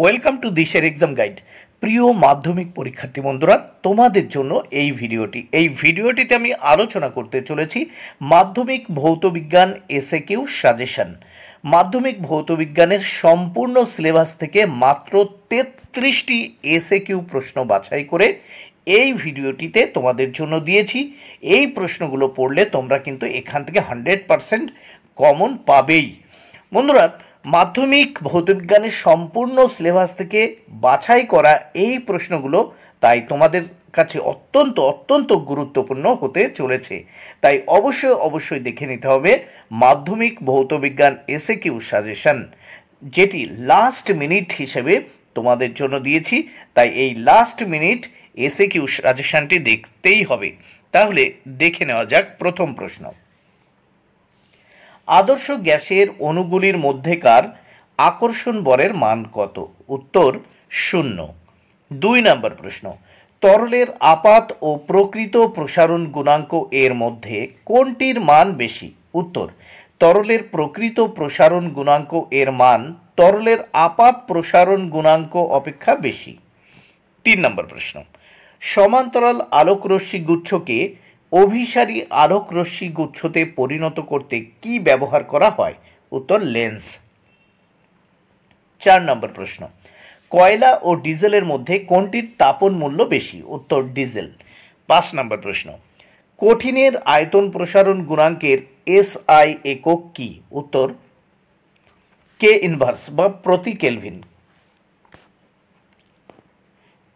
welcome to দিশের exam guide প্রিয় মাধ্যমিক পরীক্ষার্থী বন্ধুরা তোমাদের জন্য এই ভিডিওটি এই ভিডিওটিতে আমি আলোচনা করতে চলেছি মাধ্যমিক ভৌতবিজ্ঞান এসে কিউ সাজেশন মাধ্যমিক ভৌতবিজ্ঞানের সম্পূর্ণ সিলেবাস থেকে মাত্র তেত্রিশটি এসে কিউ প্রশ্ন বাছাই করে এই ভিডিওটিতে তোমাদের জন্য দিয়েছি এই প্রশ্নগুলো পড়লে তোমরা কিন্তু এখান থেকে হান্ড্রেড পারসেন্ট কমন পাবেই বন্ধুরা মাধ্যমিক ভৌতবিজ্ঞানের সম্পূর্ণ সিলেবাস থেকে বাছাই করা এই প্রশ্নগুলো তাই তোমাদের কাছে অত্যন্ত অত্যন্ত গুরুত্বপূর্ণ হতে চলেছে তাই অবশ্যই অবশ্যই দেখে নিতে হবে মাধ্যমিক ভৌতবিজ্ঞান এসে কিউ সাজেশন যেটি লাস্ট মিনিট হিসেবে তোমাদের জন্য দিয়েছি তাই এই লাস্ট মিনিট এসে কিউ সাজেশনটি দেখতেই হবে তাহলে দেখে নেওয়া যাক প্রথম প্রশ্ন আদর্শ গ্যাসের অণুগুলির মধ্যেকার আকর্ষণ বলের মান কত উত্তর শূন্য দুই নম্বর প্রশ্ন তরলের আপাত ও প্রকৃত প্রসারণ গুণাঙ্ক এর মধ্যে কোনটির মান বেশি উত্তর তরলের প্রকৃত প্রসারণ গুণাঙ্ক এর মান তরলের আপাত প্রসারণ গুণাঙ্ক অপেক্ষা বেশি তিন নম্বর প্রশ্ন সমান্তরাল আলোকরশ্মি গুচ্ছকে অভিসারী আরক রশ্মি গুচ্ছতে পরিণত করতে কি ব্যবহার করা হয় উত্তর লেন্স চার নম্বর প্রশ্ন কয়লা ও ডিজেলের মধ্যে কোনটির তাপন মূল্য বেশি উত্তর ডিজেল পাঁচ নম্বর প্রশ্ন কঠিনের আয়তন প্রসারণ গুণাঙ্কের এসআই একক কি উত্তর কে ইনভার্স বা প্রতি কেলভিন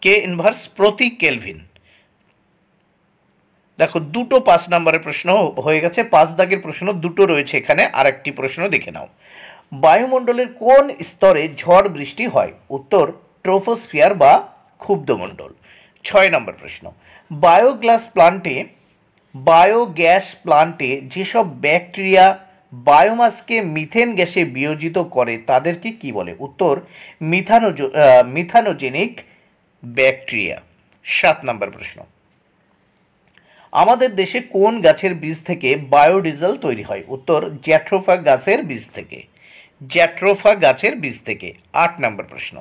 কে ইনভার্স প্রতি কেলভিন দেখো দুটো পাঁচ নম্বরের প্রশ্ন হয়ে গেছে পাঁচ দাগের প্রশ্ন দুটো রয়েছে এখানে আর একটি প্রশ্ন দেখে নাও বায়ুমণ্ডলের কোন স্তরে ঝড় বৃষ্টি হয় উত্তর ট্রোফোস্ফিয়ার বা ক্ষুব্ধমণ্ডল ছয় নম্বর প্রশ্ন বায়োগ্লাস প্লান্টে বায়োগ্যাস প্লান্টে যেসব ব্যাকটেরিয়া বায়োমাসকে মিথেন গ্যাসে বিয়োজিত করে তাদেরকে কি বলে উত্তর মিথানোজ মিথানোজেনিক ব্যাকটেরিয়া সাত নম্বর প্রশ্ন আমাদের দেশে কোন গাছের বীজ থেকে বায়োডিজেল তৈরি হয় উত্তর জ্যাট্রোফা গাছের বীজ থেকে জ্যাট্রোফা গাছের বীজ থেকে আট নম্বর প্রশ্ন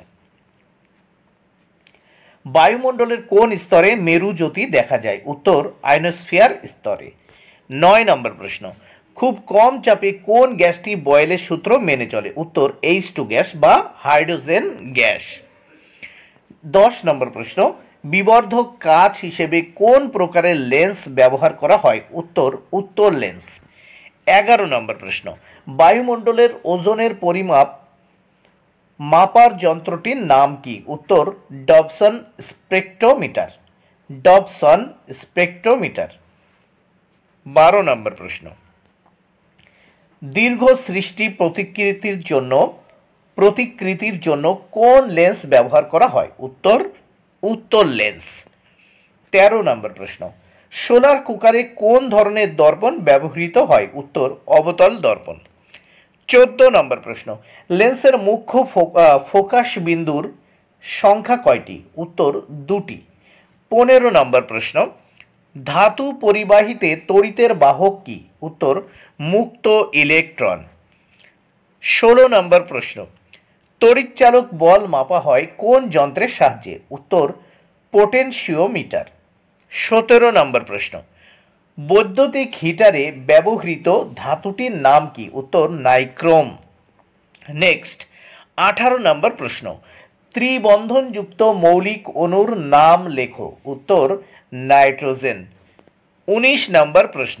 বায়ুমণ্ডলের কোন স্তরে মেরু জ্যোতি দেখা যায় উত্তর আইনোস্ফিয়ার স্তরে নয় নম্বর প্রশ্ন খুব কম চাপে কোন গ্যাসটি বয়েলের সূত্র মেনে চলে উত্তর এইচ টু গ্যাস বা হাইড্রোজেন গ্যাস দশ নম্বর প্রশ্ন বিবর্ধক কাঁচ হিসেবে কোন প্রকারের লেন্স ব্যবহার করা হয় উত্তর উত্তর লেন্স এগারো নম্বর প্রশ্ন বায়ুমণ্ডলের ওজনের পরিমাপ মাপার যন্ত্রটির নাম কি উত্তর ডবসন স্পেকট্রোমিটার ডবসন স্পেকট্রোমিটার বারো নম্বর প্রশ্ন দীর্ঘ সৃষ্টি প্রতিকৃতির জন্য প্রতিকৃতির জন্য কোন লেন্স ব্যবহার করা হয় উত্তর উত্তর লেন্স তেরো নম্বর প্রশ্ন সোনার কুকারে কোন ধরনের দর্পণ ব্যবহৃত হয় উত্তর অবতল দর্পণ চোদ্দ নম্বর প্রশ্ন লেন্সের মুখ্য ফোকাস বিন্দুর সংখ্যা কয়টি উত্তর দুটি পনেরো নম্বর প্রশ্ন ধাতু পরিবাহিতে তড়িতের বাহক কি উত্তর মুক্ত ইলেকট্রন ষোলো নম্বর প্রশ্ন তড়িৎচালক বল মাপা হয় কোন যন্ত্রের সাহায্যে উত্তর পোটেনশিওমিটার সতেরো নম্বর প্রশ্ন বৈদ্যুতিক হিটারে ব্যবহৃত ধাতুটির নাম কি উত্তর নাইক্রোম নেক্সট আঠারো নম্বর প্রশ্ন ত্রিবন্ধনযুক্ত মৌলিক অণুর নাম লেখো উত্তর নাইট্রোজেন উনিশ নম্বর প্রশ্ন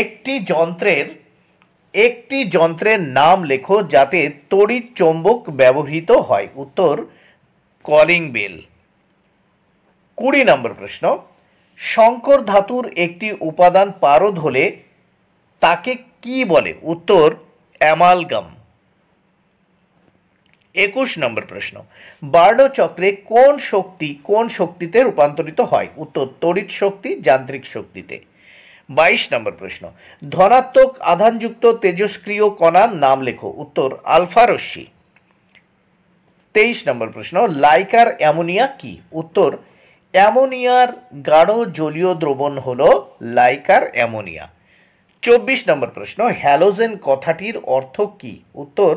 একটি যন্ত্রের একটি যন্ত্রের নাম লেখো যাতে তড়িৎ চৌম্বক ব্যবহৃত হয় উত্তর কলিং বেল কুড়ি নম্বর প্রশ্ন শঙ্কর ধাতুর একটি উপাদান পারদ হলে তাকে কি বলে উত্তর অ্যামালগাম একুশ নম্বর প্রশ্ন বার্ড চক্রে কোন শক্তি কোন শক্তিতে রূপান্তরিত হয় উত্তর তড়িৎ শক্তি যান্ত্রিক শক্তিতে বাইশ নম্বর প্রশ্ন ধনাত্মক আধানযুক্ত তেজস্ক্রিয় কণার নাম লেখো উত্তর আলফা রশ্মি তেইশ নম্বর প্রশ্ন লাইকার অ্যামোনিয়া কি উত্তর অ্যামোনিয়ার গাঢ় জলীয় দ্রবণ হল লাইকার অ্যামোনিয়া চব্বিশ নম্বর প্রশ্ন হ্যালোজেন কথাটির অর্থ কি উত্তর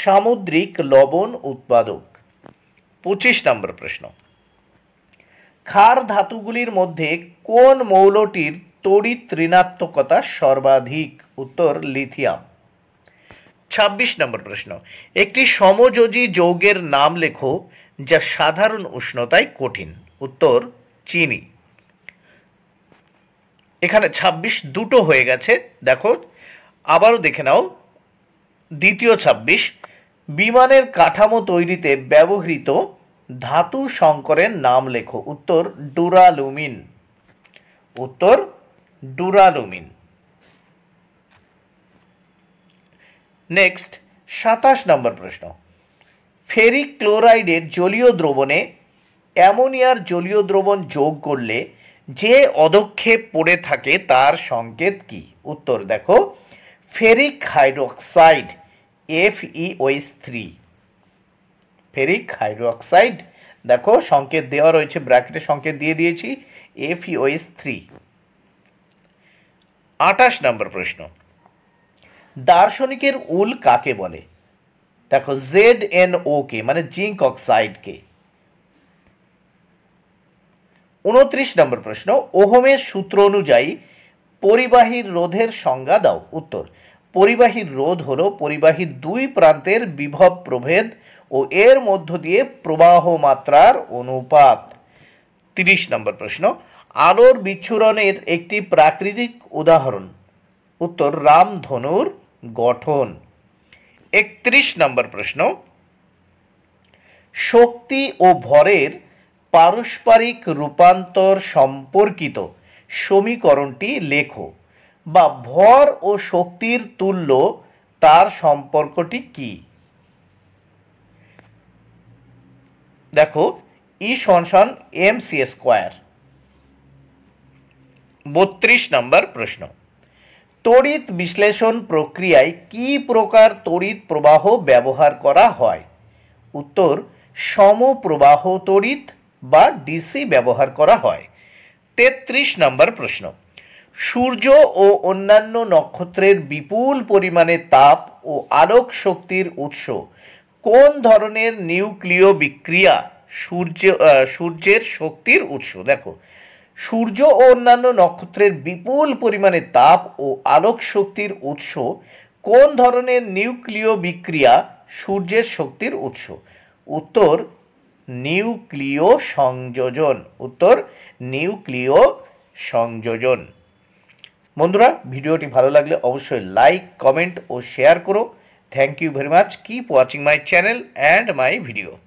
সামুদ্রিক লবণ উৎপাদক পঁচিশ নম্বর প্রশ্ন ক্ষার ধাতুগুলির মধ্যে কোন মৌলটির তড়িৎ ঋণাত্মকতা সর্বাধিক উত্তর লিথিয়াম ২৬ নম্বর প্রশ্ন একটি সমযোজী যৌগের নাম লেখো যা সাধারণ উষ্ণতায় কঠিন উত্তর চিনি এখানে ২৬ দুটো হয়ে গেছে দেখো আবারও দেখে নাও দ্বিতীয় ২৬ বিমানের কাঠামো তৈরিতে ব্যবহৃত ধাতু শঙ্করের নাম লেখো উত্তর ডুরালুমিন উত্তর ডুরালুমিন নেক্সট সাতাশ নম্বর প্রশ্ন ফেরিক ক্লোরাইডের জলীয় দ্রবণে অ্যামোনিয়ার জলীয় দ্রবণ যোগ করলে যে অদক্ষেপ পড়ে থাকে তার সংকেত কি উত্তর দেখো ফেরিক হাইড্রোক্সাইড এফ ইওএস e থ্রি ফেরিক হাইড্রোক্সাইড দেখো সংকেত দেওয়া রয়েছে ব্র্যাকেটে সংকেত দিয়ে দিয়েছি এফ ইওএস থ্রি আটাশ নম্বর প্রশ্ন দার্শনিকের উল কাকে বলে দেখো জেড এন ও কে মানে জিঙ্ক অক্সাইডকে উনত্রিশ নম্বর প্রশ্ন ওহমের সূত্র অনুযায়ী পরিবাহীর রোধের সংজ্ঞা দাও উত্তর পরিবাহীর রোধ হল পরিবাহীর দুই প্রান্তের বিভব প্রভেদ ও এর মধ্য দিয়ে প্রবাহ মাত্রার অনুপাত তিরিশ নম্বর প্রশ্ন আলোর বিচ্ছুরণের একটি প্রাকৃতিক উদাহরণ উত্তর রামধনুর গঠন একত্রিশ নম্বর প্রশ্ন শক্তি ও ভরের পারস্পরিক রূপান্তর সম্পর্কিত সমীকরণটি লেখো বা ভর ও শক্তির তুল্য তার সম্পর্কটি কি দেখো ই সনসন এম সি স্কোয়ার বত্রিশ নম্বর প্রশ্ন তড়িৎ বিশ্লেষণ প্রক্রিয়ায় কি প্রকার তড়িৎ প্রবাহ ব্যবহার করা হয় উত্তর সমপ্রবাহ তড়িৎ বা ডিসি ব্যবহার করা হয় তেত্রিশ নম্বর প্রশ্ন সূর্য ও অন্যান্য নক্ষত্রের বিপুল পরিমাণে তাপ ও আলোক শক্তির উৎস কোন ধরনের নিউক্লিয় বিক্রিয়া সূর্য সূর্যের শক্তির উৎস দেখো সূর্য ও অন্যান্য নক্ষত্রের বিপুল পরিমাণে তাপ ও আলোক শক্তির উৎস কোন ধরনের নিউক্লিয় বিক্রিয়া সূর্যের শক্তির উৎস উত্তর নিউক্লিয় সংযোজন উত্তর নিউক্লিয় সংযোজন বন্ধুরা ভিডিওটি ভালো লাগলে অবশ্যই লাইক কমেন্ট ও শেয়ার করো thank you very much keep watching my channel and my video